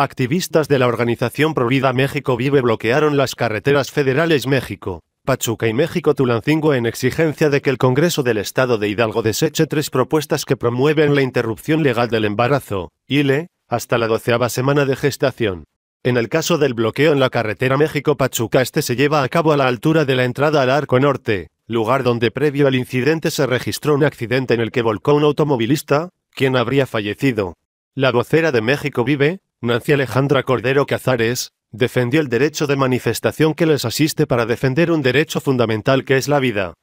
Activistas de la organización ProVida México Vive bloquearon las carreteras federales México, Pachuca y México Tulancingo en exigencia de que el Congreso del Estado de Hidalgo deseche tres propuestas que promueven la interrupción legal del embarazo, ILE, hasta la doceava semana de gestación. En el caso del bloqueo en la carretera México-Pachuca, este se lleva a cabo a la altura de la entrada al Arco Norte, lugar donde previo al incidente se registró un accidente en el que volcó un automovilista, quien habría fallecido. La vocera de México Vive, Nancy Alejandra Cordero Cazares, defendió el derecho de manifestación que les asiste para defender un derecho fundamental que es la vida.